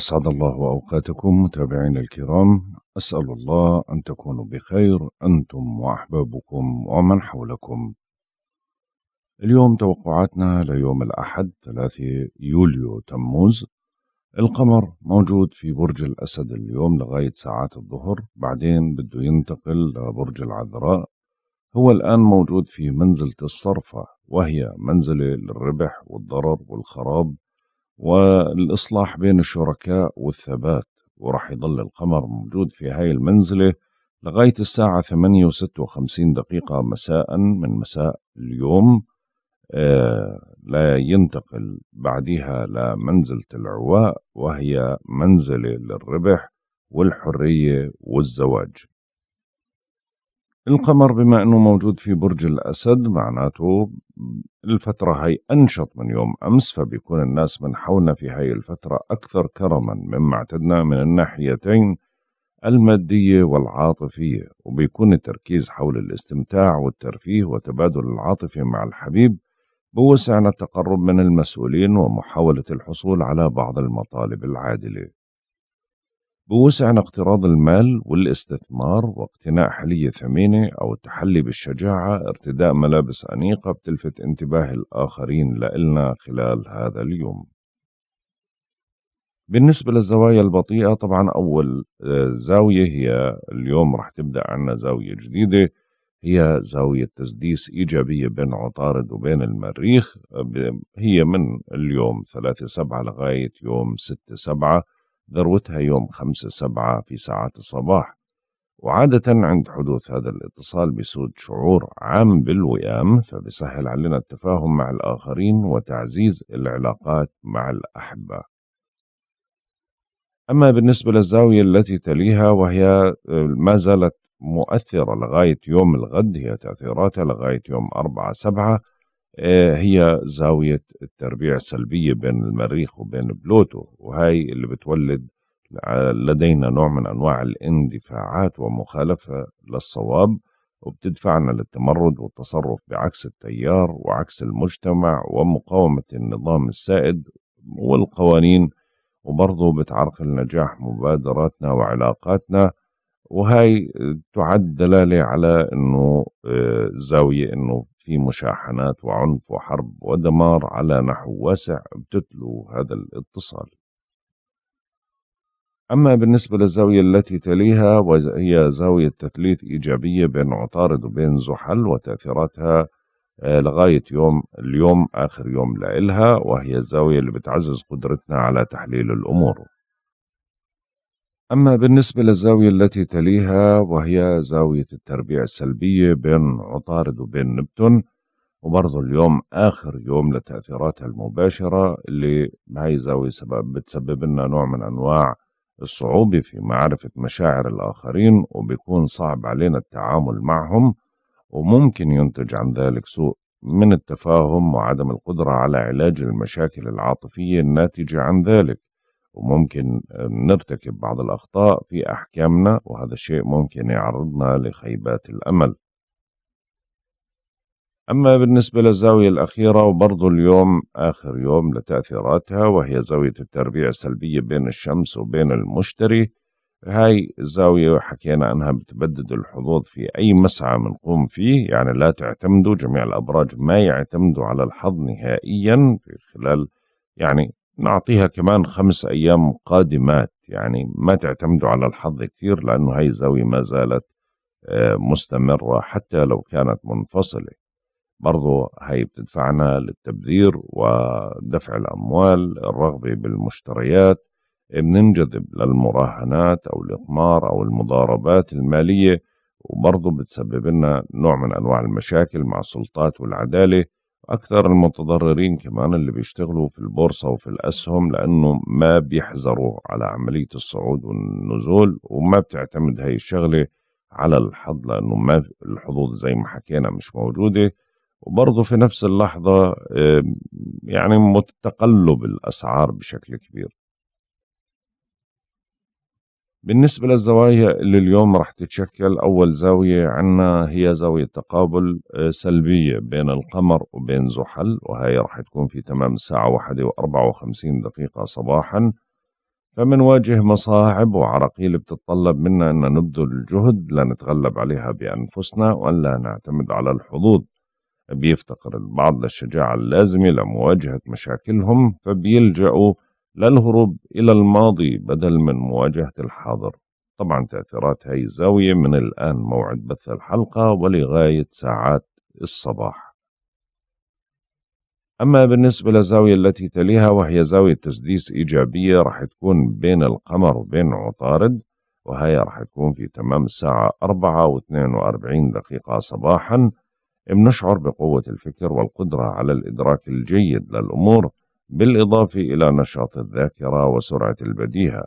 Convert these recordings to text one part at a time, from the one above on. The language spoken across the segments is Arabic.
أسعد الله أوقاتكم متابعينا الكرام أسأل الله أن تكونوا بخير أنتم وأحبابكم ومن حولكم اليوم توقعاتنا ليوم الأحد 3 يوليو تموز القمر موجود في برج الأسد اليوم لغاية ساعات الظهر بعدين بده ينتقل لبرج العذراء هو الآن موجود في منزلة الصرفة وهي منزلة للربح والضرر والخراب والاصلاح بين الشركاء والثبات ورح يضل القمر موجود في هاي المنزله لغايه الساعه 8 وست وخمسين دقيقه مساء من مساء اليوم آه لا ينتقل بعدها لمنزله العواء وهي منزله للربح والحريه والزواج القمر بما أنه موجود في برج الأسد معناته الفترة هي أنشط من يوم أمس فبيكون الناس من حولنا في هاي الفترة أكثر كرما مما اعتدنا من الناحيتين المادية والعاطفية وبيكون التركيز حول الاستمتاع والترفيه وتبادل العاطفة مع الحبيب بوسعنا التقرب من المسؤولين ومحاولة الحصول على بعض المطالب العادلة بوسعنا اقتراض المال والاستثمار واقتناء حلية ثمينة أو التحلي بالشجاعة ارتداء ملابس أنيقة بتلفت انتباه الآخرين لإلنا خلال هذا اليوم بالنسبة للزوايا البطيئة طبعا أول آه، زاوية هي اليوم رح تبدأ عنا زاوية جديدة هي زاوية تسديس إيجابية بين عطارد وبين المريخ آه، هي من اليوم 3 سبعة لغاية يوم 6 سبعة ذروتها يوم 5-7 في ساعات الصباح وعادة عند حدوث هذا الاتصال بسود شعور عام بالوئام فبسهل علينا التفاهم مع الآخرين وتعزيز العلاقات مع الأحبة أما بالنسبة للزاوية التي تليها وهي آه، ما زالت مؤثرة لغاية يوم الغد هي تأثيراتها لغاية يوم 4 سبعة آه، هي زاوية التربيع السلبية بين المريخ وبين بلوتو وهي اللي بتولد لدينا نوع من أنواع الاندفاعات ومخالفة للصواب وبتدفعنا للتمرد والتصرف بعكس التيار وعكس المجتمع ومقاومة النظام السائد والقوانين وبرضه بتعرقل نجاح مبادراتنا وعلاقاتنا وهي آه، تعد دلالة على أنه آه، زاوية أنه في مشاحنات وعنف وحرب ودمار على نحو واسع بتتلو هذا الاتصال أما بالنسبة للزاوية التي تليها وهي زاوية تثليث إيجابية بين عطارد وبين زحل وتأثيراتها آه، لغاية يوم اليوم آخر يوم لإلها وهي الزاوية اللي بتعزز قدرتنا على تحليل الأمور أما بالنسبة للزاوية التي تليها وهي زاوية التربيع السلبية بين عطارد وبين نبتون وبرضه اليوم آخر يوم لتأثيراتها المباشرة اللي هاي زاوية سبب بتسبب لنا نوع من أنواع الصعوبة في معرفة مشاعر الآخرين وبيكون صعب علينا التعامل معهم وممكن ينتج عن ذلك سوء من التفاهم وعدم القدرة على علاج المشاكل العاطفية الناتجة عن ذلك وممكن نرتكب بعض الأخطاء في أحكامنا وهذا الشيء ممكن يعرضنا لخيبات الأمل أما بالنسبة للزاوية الأخيرة وبرضو اليوم آخر يوم لتأثيراتها وهي زاوية التربيع السلبية بين الشمس وبين المشتري هاي الزاوية حكينا أنها بتبدد الحظوظ في أي مسعى منقوم فيه يعني لا تعتمدوا جميع الأبراج ما يعتمدوا على الحظ نهائيا في خلال يعني نعطيها كمان خمس أيام قادمات يعني ما تعتمدوا على الحظ كثير لأنه هاي الزاوية ما زالت آه، مستمرة حتى لو كانت منفصلة برضو هاي بتدفعنا للتبذير ودفع الأموال الرغبة بالمشتريات بننجذب للمراهنات أو الإقمار أو المضاربات المالية وبرضو بتسبب لنا نوع من أنواع المشاكل مع السلطات والعدالة أكثر المتضررين كمان اللي بيشتغلوا في البورصة وفي الأسهم لأنه ما بيحذروا على عملية الصعود والنزول وما بتعتمد هاي الشغلة على الحظ لأنه ما الحظوظ زي ما حكينا مش موجودة وبرضه في نفس اللحظة يعني متقلب الأسعار بشكل كبير بالنسبة للزوايا اللي اليوم رح تتشكل أول زاوية عنا هي زاوية تقابل آه، سلبية بين القمر وبين زحل وهي رح تكون في تمام الساعة واحدة وأربعة وخمسين دقيقة صباحا فمنواجه مصاعب وعراقيل بتتطلب منا أن نبذل جهد لنتغلب عليها بأنفسنا وأن لا نعتمد على الحظوظ بيفتقر البعض للشجاعة اللازمة لمواجهة مشاكلهم فبيلجأوا لا الهروب إلى الماضي بدل من مواجهة الحاضر طبعا تأثيرات هاي الزاوية من الآن موعد بث الحلقة ولغاية ساعات الصباح أما بالنسبة للزاوية التي تليها وهي زاوية تسديس إيجابية رح تكون بين القمر وبين عطارد وهي رح تكون في تمام الساعة 4 و 42 دقيقة صباحا بنشعر بقوة الفكر والقدرة على الإدراك الجيد للأمور بالإضافة إلى نشاط الذاكرة وسرعة البديهة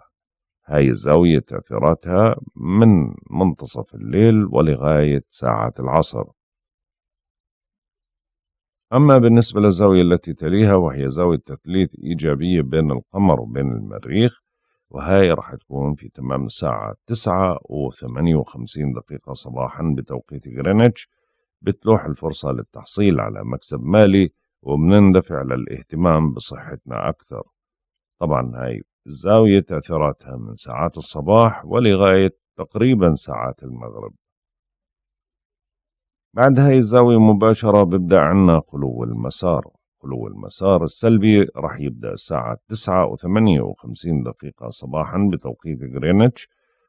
هاي زاوية تأثيراتها من منتصف الليل ولغاية ساعات العصر أما بالنسبة للزاوية التي تليها وهي زاوية تثليث إيجابية بين القمر وبين المريخ وهاي راح تكون في تمام الساعة 9 و 58 دقيقة صباحا بتوقيت غرينتش بتلوح الفرصة للتحصيل على مكسب مالي وبنندفع للاهتمام بصحتنا أكثر طبعا هاي الزاوية تأثيراتها من ساعات الصباح ولغاية تقريبا ساعات المغرب بعد هاي الزاوية مباشرة ببدأ عنا قلو المسار قلو المسار السلبي رح يبدأ الساعة 9 و 58 دقيقة صباحا بتوقيت غرينتش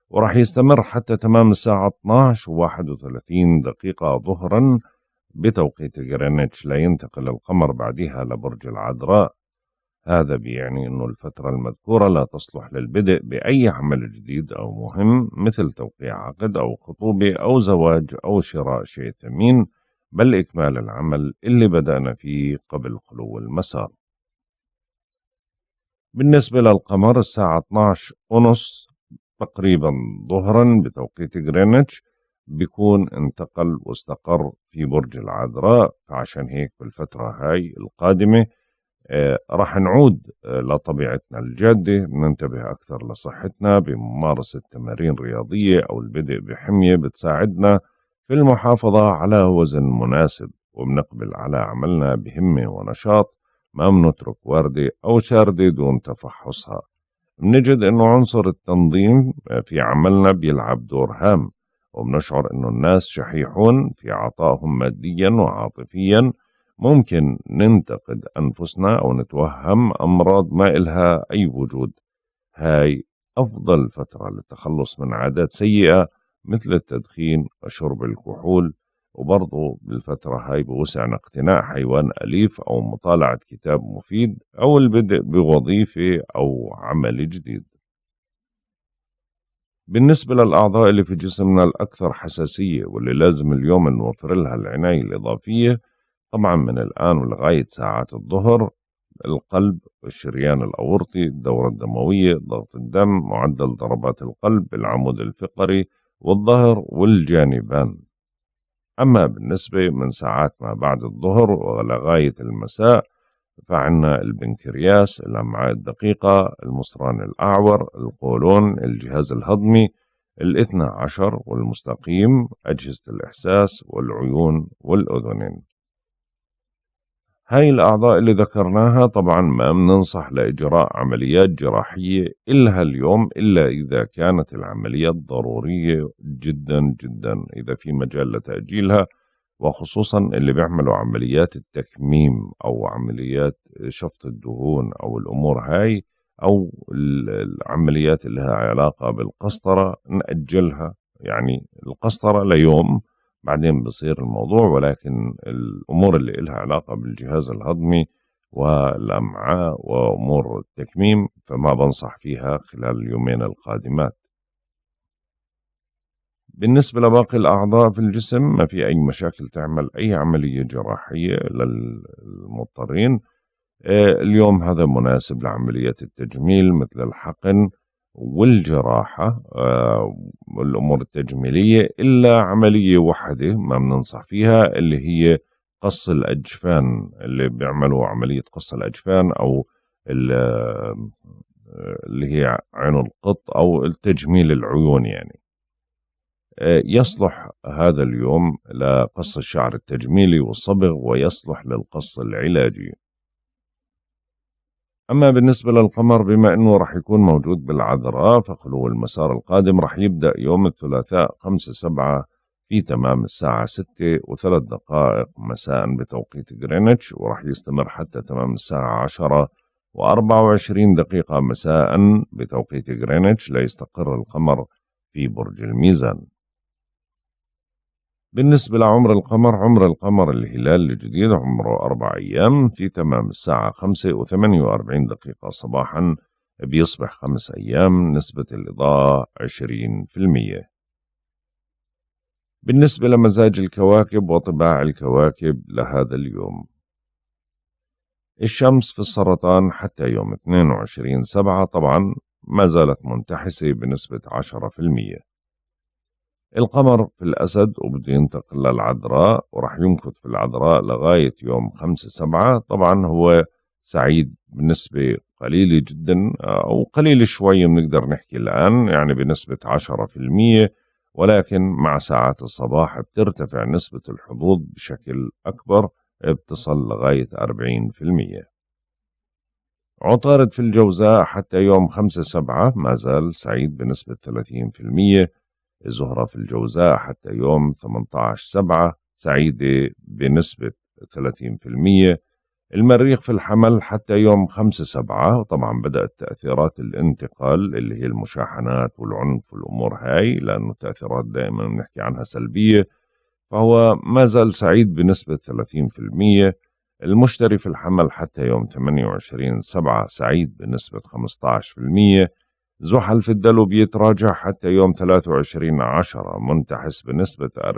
ورح يستمر حتى تمام الساعة 12 و 31 دقيقة ظهرا بتوقيت غرينتش لا ينتقل القمر بعدها لبرج العذراء هذا بيعني أن الفترة المذكورة لا تصلح للبدء بأي عمل جديد أو مهم مثل توقيع عقد أو خطوبة أو زواج أو شراء شيء ثمين بل إكمال العمل اللي بدأنا فيه قبل خلو المسار بالنسبة للقمر الساعة 12 ونص تقريبا ظهرا بتوقيت غرينتش بيكون انتقل واستقر في برج العذراء فعشان هيك بالفترة هاي القادمة آه، راح نعود آه، لطبيعتنا الجادة ننتبه أكثر لصحتنا بممارسة تمارين رياضية أو البدء بحمية بتساعدنا في المحافظة على وزن مناسب وبنقبل على عملنا بهمة ونشاط ما بنترك وردة أو شاردة دون تفحصها بنجد أنه عنصر التنظيم آه، في عملنا بيلعب دور هام وبنشعر انه الناس شحيحون في عطائهم ماديا وعاطفيا ممكن ننتقد انفسنا او نتوهم امراض ما إلها اي وجود هاي افضل فتره للتخلص من عادات سيئه مثل التدخين وشرب الكحول وبرضه بالفترة هاي بوسعنا اقتناء حيوان أليف أو مطالعة كتاب مفيد أو البدء بوظيفة أو عمل جديد بالنسبة للأعضاء اللي في جسمنا الأكثر حساسية واللي لازم اليوم نوفر لها العناية الإضافية طبعا من الآن ولغاية ساعات الظهر القلب الشريان الأورطي الدورة الدموية ضغط الدم معدل ضربات القلب العمود الفقري والظهر والجانبان أما بالنسبة من ساعات ما بعد الظهر ولغاية المساء فعنا البنكرياس الأمعاء الدقيقة المصران الأعور القولون الجهاز الهضمي الاثنى عشر والمستقيم أجهزة الإحساس والعيون والأذنين هاي الأعضاء اللي ذكرناها طبعا ما بننصح لإجراء عمليات جراحية إلها اليوم إلا إذا كانت العمليات ضرورية جدا جدا إذا في مجال لتأجيلها وخصوصا اللي بيعملوا عمليات التكميم او عمليات شفط الدهون او الامور هاي او العمليات اللي لها علاقه بالقسطره ناجلها يعني القسطره ليوم بعدين بصير الموضوع ولكن الامور اللي لها علاقه بالجهاز الهضمي والامعاء وامور التكميم فما بنصح فيها خلال اليومين القادمات بالنسبة لباقي الأعضاء في الجسم ما في أي مشاكل تعمل أي عملية جراحية للمضطرين آه، اليوم هذا مناسب لعملية التجميل مثل الحقن والجراحة والأمور آه، التجميلية إلا عملية واحدة ما بننصح فيها اللي هي قص الأجفان اللي بيعملوا عملية قص الأجفان أو آه، اللي هي عين القط أو التجميل العيون يعني يصلح هذا اليوم لقص الشعر التجميلي والصبغ ويصلح للقص العلاجي أما بالنسبة للقمر بما أنه رح يكون موجود بالعذراء فخلو المسار القادم رح يبدأ يوم الثلاثاء 5 7 في تمام الساعة 6 وثلاث دقائق مساء بتوقيت غرينتش ورح يستمر حتى تمام الساعة 10 و24 دقيقة مساء بتوقيت غرينتش ليستقر القمر في برج الميزان بالنسبة لعمر القمر عمر القمر الهلال الجديد عمره أربع أيام في تمام الساعة خمسة وثمانية وأربعين دقيقة صباحا بيصبح خمس أيام نسبة الإضاءة عشرين في المية بالنسبة لمزاج الكواكب وطباع الكواكب لهذا اليوم الشمس في السرطان حتى يوم 22 سبعة طبعا ما زالت منتحسة بنسبة عشرة في المئة القمر في الأسد وبده ينتقل للعذراء وراح يمكث في العذراء لغاية يوم خمسة سبعة طبعا هو سعيد بنسبة قليلة جدا آه، أو قليلة شوي بنقدر نحكي الآن يعني بنسبة عشرة في المية ولكن مع ساعات الصباح بترتفع نسبة الحظوظ بشكل أكبر بتصل لغاية أربعين في المية عطارد في الجوزاء حتى يوم خمسة سبعة ما زال سعيد بنسبة في المية زهرة في الجوزاء حتى يوم 18 سبعة سعيدة بنسبة 30% المريخ في الحمل حتى يوم 5 سبعة وطبعا بدأت تأثيرات الانتقال اللي هي المشاحنات والعنف والأمور هاي لأنه التأثيرات دائما بنحكي عنها سلبية فهو ما زال سعيد بنسبة 30% المشتري في الحمل حتى يوم 28 سبعة سعيد بنسبة 15% زحل في الدلو بيتراجع حتى يوم 23 عشرة منتحس بنسبة 40%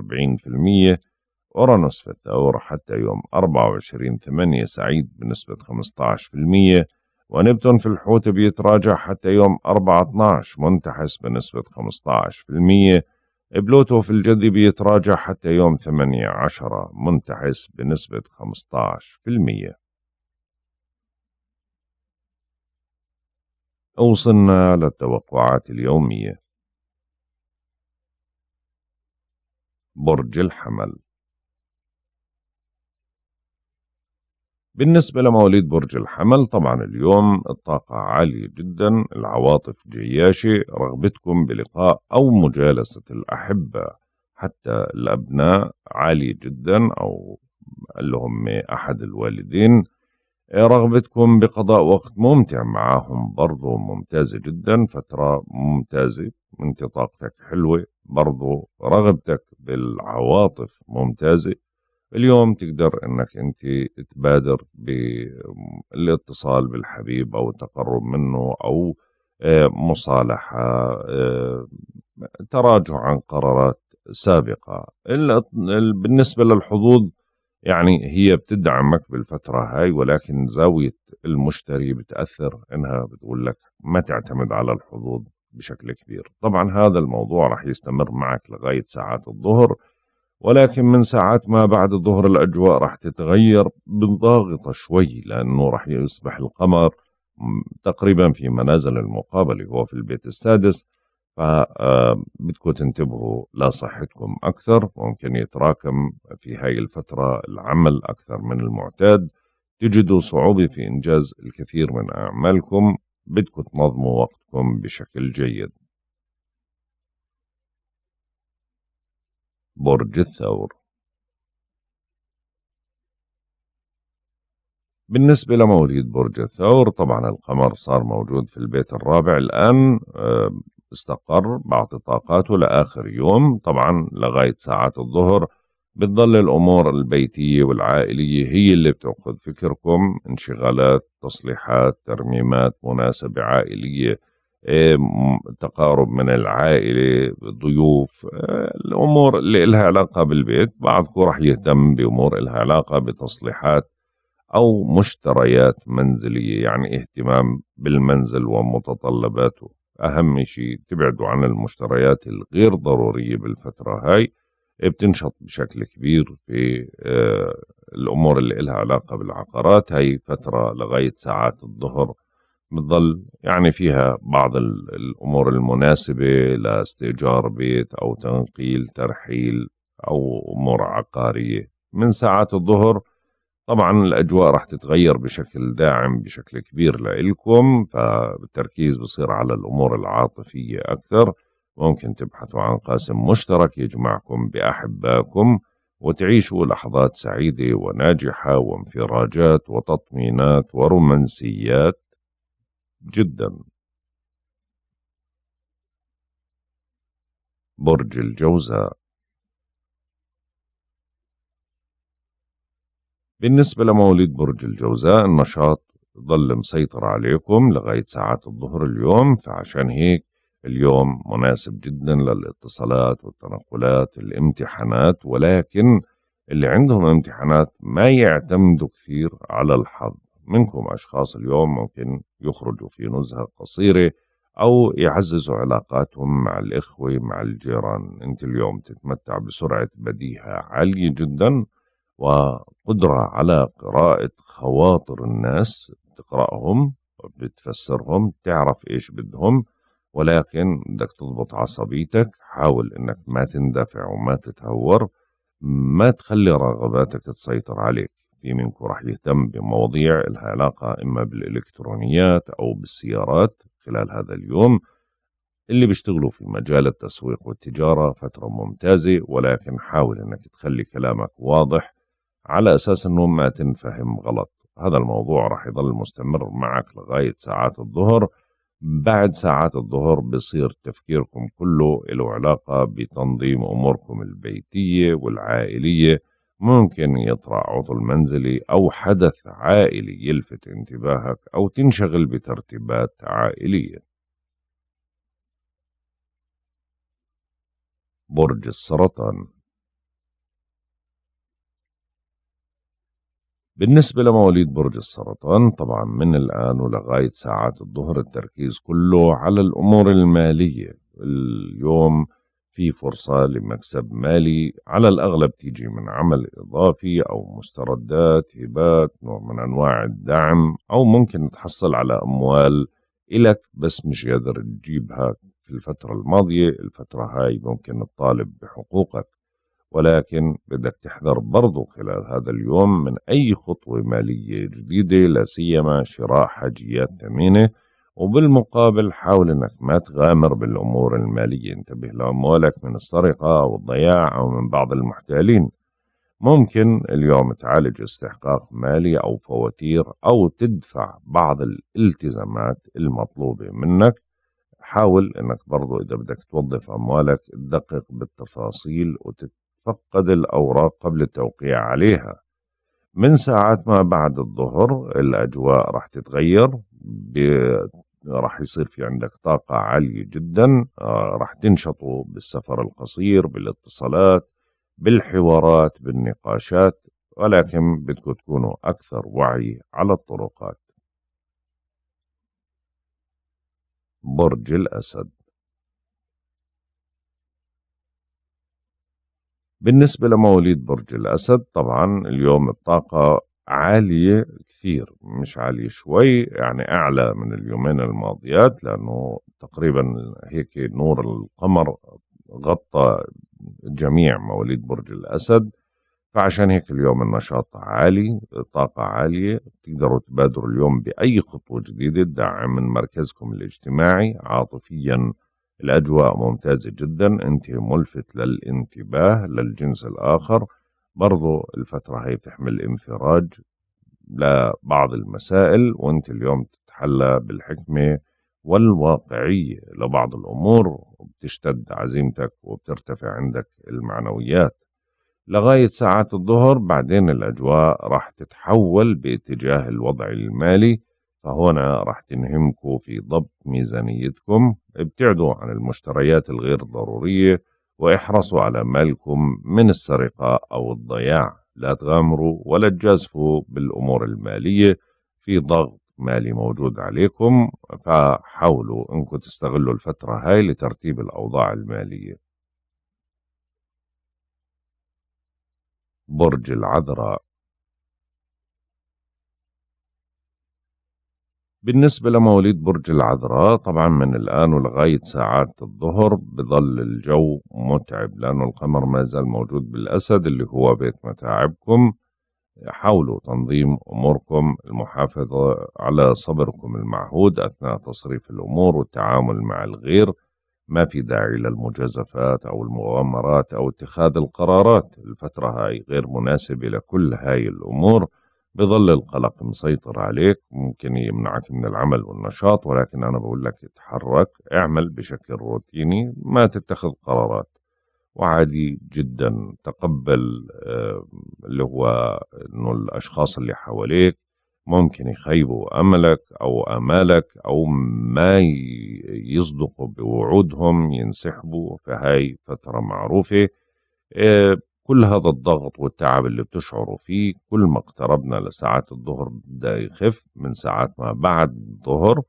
أورانوس في الثور حتى يوم 24 8 سعيد بنسبة 15% ونبتون في الحوت بيتراجع حتى يوم 4 12 منتحس بنسبة 15% بلوتو في الجدي بيتراجع حتى يوم 18 منتحس بنسبة 15% وصلنا على التوقعات اليومية برج الحمل بالنسبة لمواليد برج الحمل طبعا اليوم الطاقة عالية جدا العواطف جياشة رغبتكم بلقاء أو مجالسة الأحبة حتى الأبناء عالية جدا أو اللي هم أحد الوالدين رغبتكم بقضاء وقت ممتع معاهم برضو ممتازة جدا فترة ممتازة انت طاقتك حلوة برضو رغبتك بالعواطف ممتازة اليوم تقدر انك انت تبادر بالاتصال بالحبيب او التقرب منه او آه، مصالحة آه، تراجع عن قرارات سابقة بالنسبة للحظوظ يعني هي بتدعمك بالفترة هاي ولكن زاوية المشتري بتأثر إنها بتقول لك ما تعتمد على الحظوظ بشكل كبير طبعا هذا الموضوع رح يستمر معك لغاية ساعات الظهر ولكن من ساعات ما بعد الظهر الأجواء رح تتغير بالضاغطة شوي لأنه رح يصبح القمر تقريبا في منازل المقابلة هو في البيت السادس فبدكم تنتبهوا لصحتكم أكثر ممكن يتراكم في هاي الفترة العمل أكثر من المعتاد تجدوا صعوبة في إنجاز الكثير من أعمالكم بدكم تنظموا وقتكم بشكل جيد برج الثور بالنسبة لمواليد برج الثور طبعا القمر صار موجود في البيت الرابع الآن آه، استقر بعطي طاقاته لآخر يوم طبعا لغاية ساعات الظهر بتضل الأمور البيتية والعائلية هي اللي بتأخذ فكركم انشغالات تصليحات ترميمات مناسبة عائلية إيه، تقارب من العائلة ضيوف إيه، الأمور اللي إلها علاقة بالبيت بعضكم رح يهتم بأمور إلها علاقة بتصليحات أو مشتريات منزلية يعني اهتمام بالمنزل ومتطلباته أهم شيء تبعدوا عن المشتريات الغير ضرورية بالفترة هاي إيه بتنشط بشكل كبير في آه، الأمور اللي إلها علاقة بالعقارات هاي فترة لغاية ساعات الظهر بتضل يعني فيها بعض الأمور المناسبة لاستئجار بيت أو تنقيل ترحيل أو أمور عقارية من ساعات الظهر طبعا الأجواء راح تتغير بشكل داعم بشكل كبير لإلكم فالتركيز بصير على الأمور العاطفية أكثر ممكن تبحثوا عن قاسم مشترك يجمعكم بأحبائكم وتعيشوا لحظات سعيدة وناجحة وانفراجات وتطمينات ورومانسيات جدا برج الجوزاء بالنسبة لمواليد برج الجوزاء النشاط ظل مسيطر عليكم لغاية ساعات الظهر اليوم فعشان هيك اليوم مناسب جدا للاتصالات والتنقلات الامتحانات ولكن اللي عندهم امتحانات ما يعتمدوا كثير على الحظ منكم أشخاص اليوم ممكن يخرجوا في نزهة قصيرة أو يعززوا علاقاتهم مع الإخوة مع الجيران أنت اليوم تتمتع بسرعة بديهة عالية جداً وقدرة على قراءة خواطر الناس تقرأهم بتفسرهم تعرف إيش بدهم ولكن بدك تضبط عصبيتك حاول إنك ما تندفع وما تتهور ما تخلي رغباتك تسيطر عليك في منكم راح يهتم بمواضيع لها علاقة إما بالإلكترونيات أو بالسيارات خلال هذا اليوم اللي بيشتغلوا في مجال التسويق والتجارة فترة ممتازة ولكن حاول أنك تخلي كلامك واضح على أساس أنه ما تنفهم غلط هذا الموضوع راح يظل مستمر معك لغاية ساعات الظهر بعد ساعات الظهر بصير تفكيركم كله له علاقة بتنظيم أموركم البيتية والعائلية ممكن يطرأ عطل منزلي أو حدث عائلي يلفت انتباهك أو تنشغل بترتيبات عائلية برج السرطان بالنسبة لمواليد برج السرطان طبعا من الآن ولغاية ساعات الظهر التركيز كله على الأمور المالية اليوم في فرصة لمكسب مالي على الأغلب تيجي من عمل إضافي أو مستردات هبات نوع من أنواع الدعم أو ممكن تحصل على أموال إلك بس مش قادر تجيبها في الفترة الماضية الفترة هاي ممكن تطالب بحقوقك ولكن بدك تحذر برضو خلال هذا اليوم من أي خطوة مالية جديدة لا سيما شراء حاجيات ثمينة وبالمقابل حاول انك ما تغامر بالامور الماليه انتبه لاموالك من السرقه او الضياع او من بعض المحتالين ممكن اليوم تعالج استحقاق مالي او فواتير او تدفع بعض الالتزامات المطلوبه منك حاول انك برضو اذا بدك توظف اموالك تدقق بالتفاصيل وتت تفقد الأوراق قبل التوقيع عليها من ساعات ما بعد الظهر الأجواء راح تتغير راح يصير في عندك طاقة عالية جدا آه، راح تنشطوا بالسفر القصير بالاتصالات بالحوارات بالنقاشات ولكن بدكم تكونوا أكثر وعي على الطرقات برج الأسد بالنسبة لمواليد برج الأسد طبعا اليوم الطاقة عالية كثير مش عالية شوي يعني أعلى من اليومين الماضيات لأنه تقريبا هيك نور القمر غطى جميع مواليد برج الأسد فعشان هيك اليوم النشاط عالي طاقة عالية تقدروا تبادروا اليوم بأي خطوة جديدة تدعم من مركزكم الاجتماعي عاطفيا الأجواء ممتازة جدا أنت ملفت للانتباه للجنس الآخر برضو الفترة هي بتحمل انفراج لبعض المسائل وأنت اليوم تتحلى بالحكمة والواقعية لبعض الأمور وبتشتد عزيمتك وبترتفع عندك المعنويات لغاية ساعات الظهر بعدين الأجواء راح تتحول باتجاه الوضع المالي فهنا راح تنهمكم في ضبط ميزانيتكم ابتعدوا عن المشتريات الغير ضرورية واحرصوا على مالكم من السرقة أو الضياع لا تغامروا ولا تجازفوا بالأمور المالية في ضغط مالي موجود عليكم فحاولوا انكم تستغلوا الفترة هاي لترتيب الأوضاع المالية برج العذراء بالنسبة لمواليد برج العذراء طبعا من الآن ولغاية ساعات الظهر بظل الجو متعب لأنه القمر ما زال موجود بالأسد اللي هو بيت متاعبكم حاولوا تنظيم أموركم المحافظة على صبركم المعهود أثناء تصريف الأمور والتعامل مع الغير ما في داعي للمجازفات أو المغامرات أو اتخاذ القرارات الفترة هاي غير مناسبة لكل هاي الأمور بظل القلق مسيطر عليك ممكن يمنعك من العمل والنشاط ولكن أنا بقول لك اتحرك اعمل بشكل روتيني ما تتخذ قرارات وعادي جدا تقبل آه، اللي هو انه الاشخاص اللي حواليك ممكن يخيبوا املك او امالك او ما يصدقوا بوعودهم ينسحبوا في هاي فتره معروفه آه، كل هذا الضغط والتعب اللي بتشعروا فيه كل ما اقتربنا لساعات الظهر بدأ يخف من ساعات ما بعد الظهر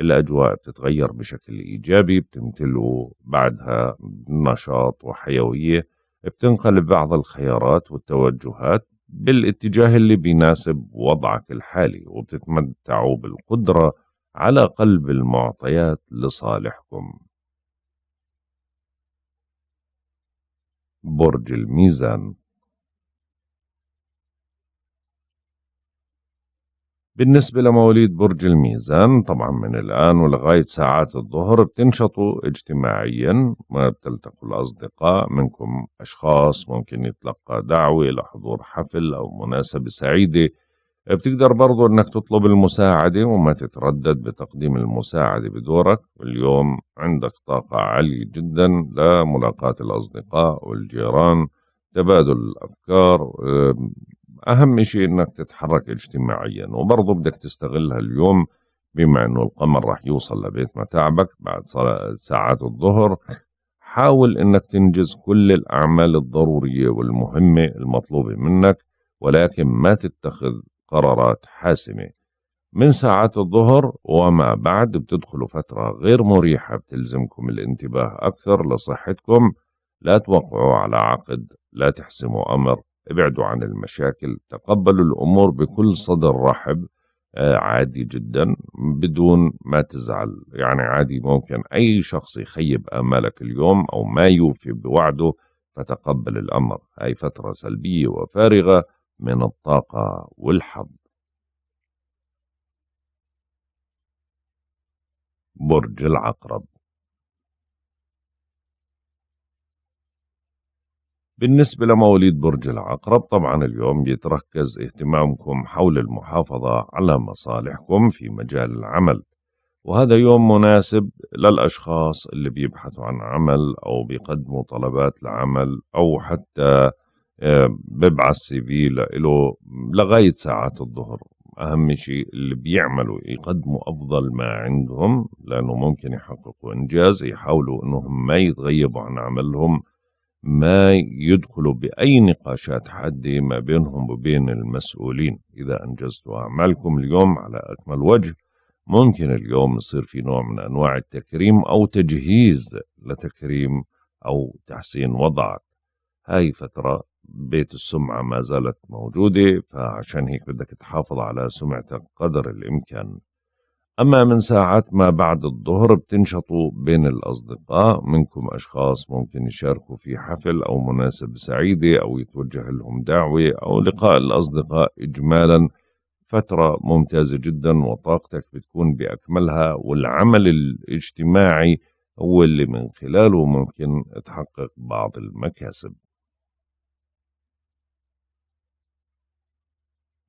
الأجواء بتتغير بشكل إيجابي بتمتلوا بعدها نشاط وحيوية بتنقلب بعض الخيارات والتوجهات بالاتجاه اللي بيناسب وضعك الحالي وبتتمتعوا بالقدرة على قلب المعطيات لصالحكم برج الميزان بالنسبة لمواليد برج الميزان طبعا من الآن ولغاية ساعات الظهر بتنشطوا اجتماعيا ما بتلتقوا الأصدقاء منكم أشخاص ممكن يتلقى دعوة لحضور حفل أو مناسبة سعيدة بتقدر برضو انك تطلب المساعدة وما تتردد بتقديم المساعدة بدورك واليوم عندك طاقة عالية جدا لملاقاة الأصدقاء والجيران تبادل الأفكار أهم شيء انك تتحرك اجتماعيا وبرضو بدك تستغلها اليوم بما انه القمر راح يوصل لبيت متاعبك بعد ساعات الظهر حاول انك تنجز كل الاعمال الضرورية والمهمة المطلوبة منك ولكن ما تتخذ قرارات حاسمة من ساعات الظهر وما بعد بتدخلوا فترة غير مريحة بتلزمكم الانتباه أكثر لصحتكم لا توقعوا على عقد لا تحسموا أمر ابعدوا عن المشاكل تقبلوا الأمور بكل صدر رحب آه، عادي جدا بدون ما تزعل يعني عادي ممكن أي شخص يخيب آمالك اليوم أو ما يوفي بوعده فتقبل الأمر هاي فترة سلبية وفارغة من الطاقة والحظ برج العقرب بالنسبة لمواليد برج العقرب طبعا اليوم بيتركز اهتمامكم حول المحافظة على مصالحكم في مجال العمل وهذا يوم مناسب للأشخاص اللي بيبحثوا عن عمل أو بيقدموا طلبات لعمل أو حتى ببعث آه، سي في له لغايه ساعات الظهر اهم شيء اللي بيعملوا يقدموا افضل ما عندهم لانه ممكن يحققوا انجاز يحاولوا انهم ما يتغيبوا عن عملهم ما يدخلوا باي نقاشات حاده ما بينهم وبين المسؤولين اذا انجزتوا اعمالكم اليوم على اكمل وجه ممكن اليوم يصير في نوع من انواع التكريم او تجهيز لتكريم او تحسين وضعك هاي فتره بيت السمعة ما زالت موجودة فعشان هيك بدك تحافظ على سمعتك قدر الإمكان أما من ساعات ما بعد الظهر بتنشطوا بين الأصدقاء منكم أشخاص ممكن يشاركوا في حفل أو مناسبة سعيدة أو يتوجه لهم دعوة أو لقاء الأصدقاء إجمالا فترة ممتازة جدا وطاقتك بتكون بأكملها والعمل الاجتماعي هو اللي من خلاله ممكن تحقق بعض المكاسب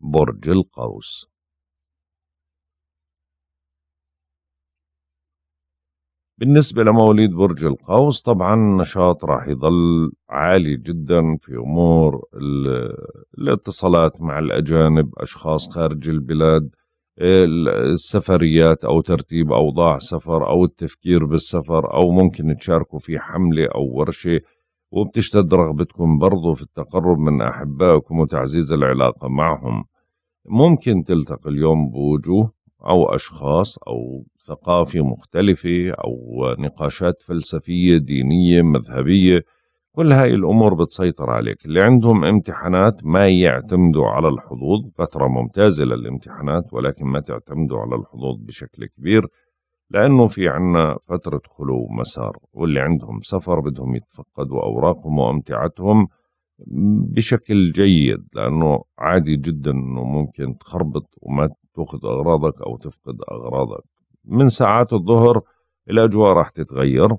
برج القوس بالنسبة لمواليد برج القوس طبعا النشاط راح يظل عالي جدا في أمور الاتصالات مع الأجانب أشخاص خارج البلاد السفريات أو ترتيب أوضاع سفر أو التفكير بالسفر أو ممكن تشاركوا في حملة أو ورشة وبتشتد رغبتكم برضو في التقرب من أحبائكم وتعزيز العلاقة معهم ممكن تلتقي اليوم بوجوه أو أشخاص أو ثقافة مختلفة أو نقاشات فلسفية دينية مذهبية كل هاي الأمور بتسيطر عليك اللي عندهم امتحانات ما يعتمدوا على الحظوظ فترة ممتازة للامتحانات ولكن ما تعتمدوا على الحظوظ بشكل كبير لأنه في عنا فترة خلو مسار واللي عندهم سفر بدهم يتفقدوا أوراقهم وأمتعتهم بشكل جيد لأنه عادي جدا أنه ممكن تخربط وما تأخذ أغراضك أو تفقد أغراضك من ساعات الظهر الأجواء راح تتغير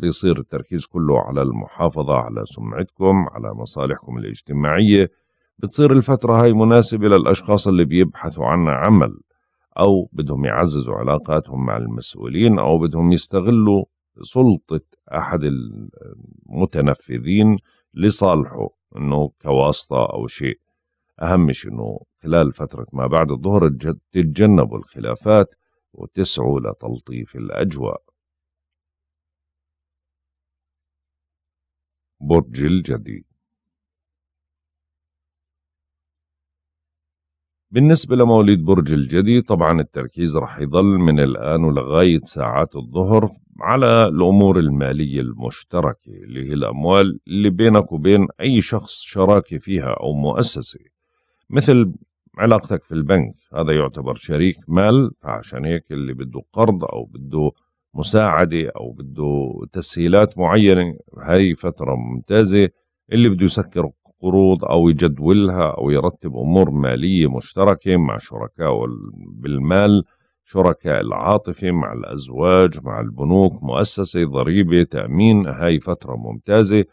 بيصير التركيز كله على المحافظة على سمعتكم على مصالحكم الاجتماعية بتصير الفترة هاي مناسبة للأشخاص اللي بيبحثوا عن عمل أو بدهم يعززوا علاقاتهم مع المسؤولين أو بدهم يستغلوا سلطة أحد المتنفذين لصالحه أنه كواسطة أو شيء أهم شيء أنه خلال فترة ما بعد الظهر تتجنبوا الخلافات وتسعوا لتلطيف الأجواء برج الجدي بالنسبة لمواليد برج الجدي طبعا التركيز رح يظل من الآن ولغاية ساعات الظهر على الأمور المالية المشتركة اللي هي الأموال اللي بينك وبين أي شخص شراكة فيها أو مؤسسة مثل علاقتك في البنك هذا يعتبر شريك مال فعشان هيك اللي بده قرض أو بده مساعدة أو بده تسهيلات معينة هاي فترة ممتازة اللي بده يسكر قروض أو يجدولها أو يرتب أمور مالية مشتركة مع شركائه بالمال شركاء العاطفة مع الأزواج مع البنوك مؤسسة ضريبة تأمين هاي فترة ممتازة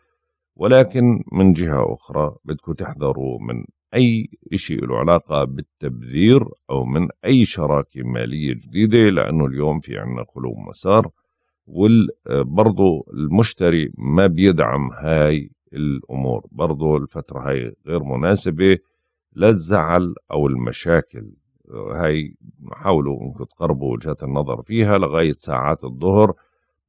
ولكن من جهة أخرى بدكم تحذروا من أي إشي له علاقة بالتبذير أو من أي شراكة مالية جديدة لأنه اليوم في عنا خلو مسار وبرضه المشتري ما بيدعم هاي الأمور برضو الفترة هاي غير مناسبة للزعل أو المشاكل هاي حاولوا انكم تقربوا وجهة النظر فيها لغاية ساعات الظهر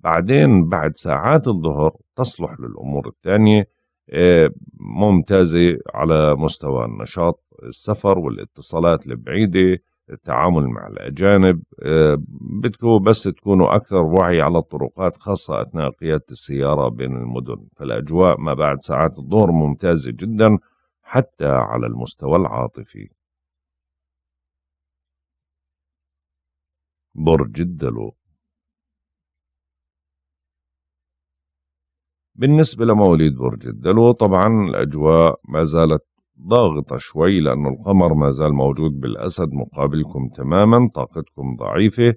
بعدين بعد ساعات الظهر تصلح للأمور الثانية آه، ممتازة على مستوى النشاط السفر والاتصالات البعيدة التعامل مع الأجانب آه، بدكم بس تكونوا أكثر وعي على الطرقات خاصة أثناء قيادة السيارة بين المدن فالأجواء ما بعد ساعات الظهر ممتازة جدا حتى على المستوى العاطفي برج الدلو بالنسبة لمواليد برج الدلو طبعا الأجواء ما زالت ضاغطة شوي لأنه القمر ما زال موجود بالأسد مقابلكم تماما طاقتكم ضعيفة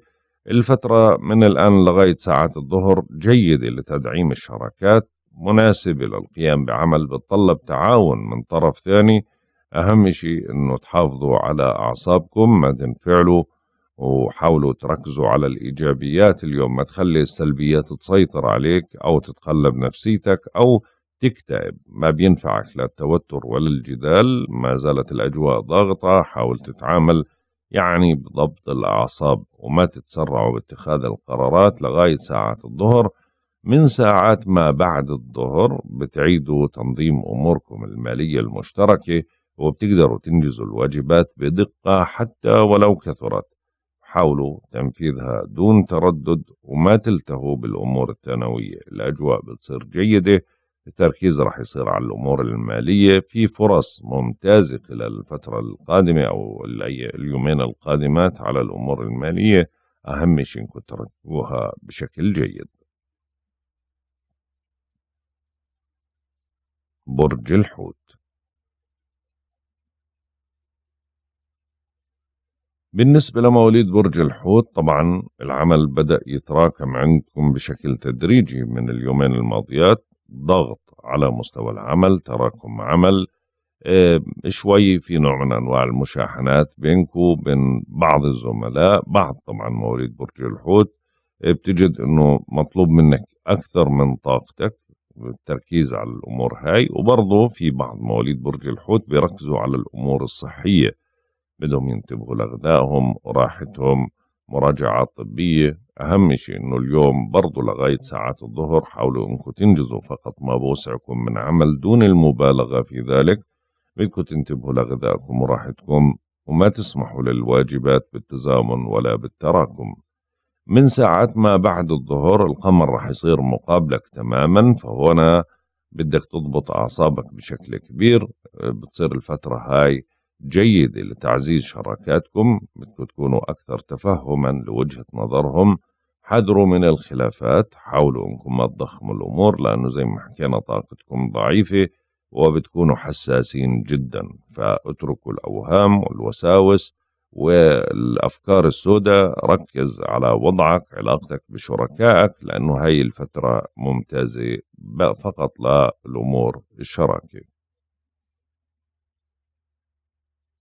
الفترة من الآن لغاية ساعات الظهر جيدة لتدعيم الشراكات مناسبة للقيام بعمل بتطلب تعاون من طرف ثاني أهم شيء أنه تحافظوا على أعصابكم ما تنفعلوا وحاولوا تركزوا على الإيجابيات اليوم ما تخلي السلبيات تسيطر عليك أو تتقلب نفسيتك أو تكتئب ما بينفعك لا التوتر ولا الجدال ما زالت الأجواء ضاغطة حاول تتعامل يعني بضبط الأعصاب وما تتسرعوا باتخاذ القرارات لغاية ساعات الظهر من ساعات ما بعد الظهر بتعيدوا تنظيم أموركم المالية المشتركة وبتقدروا تنجزوا الواجبات بدقة حتى ولو كثرت حاولوا تنفيذها دون تردد وما تلتهوا بالأمور الثانوية الأجواء بتصير جيدة التركيز راح يصير على الأمور المالية في فرص ممتازة خلال الفترة القادمة أو اليومين القادمات على الأمور المالية أهم شيء إنكم تركوها بشكل جيد برج الحوت بالنسبة لمواليد برج الحوت طبعا العمل بدأ يتراكم عندكم بشكل تدريجي من اليومين الماضيات ضغط على مستوى العمل تراكم عمل آه، شوي في نوع من انواع المشاحنات بينك وبين بعض الزملاء بعض طبعا مواليد برج الحوت آه، بتجد انه مطلوب منك اكثر من طاقتك التركيز على الامور هاي وبرضه في بعض مواليد برج الحوت بيركزوا على الامور الصحيه بدهم ينتبهوا لغذائهم وراحتهم مراجعات طبية أهم شيء إنه اليوم برضو لغاية ساعات الظهر حاولوا إنكم تنجزوا فقط ما بوسعكم من عمل دون المبالغة في ذلك بدكم تنتبهوا لغذائكم وراحتكم وما تسمحوا للواجبات بالتزامن ولا بالتراكم من ساعات ما بعد الظهر القمر رح يصير مقابلك تماما فهنا بدك تضبط أعصابك بشكل كبير آه، بتصير الفترة هاي جيدة لتعزيز شراكاتكم بدكم تكونوا أكثر تفهما لوجهة نظرهم حذروا من الخلافات حاولوا أنكم ما تضخموا الأمور لأنه زي ما حكينا طاقتكم ضعيفة وبتكونوا حساسين جدا فاتركوا الأوهام والوساوس والأفكار السوداء ركز على وضعك علاقتك بشركائك لأنه هاي الفترة ممتازة فقط للأمور الشراكة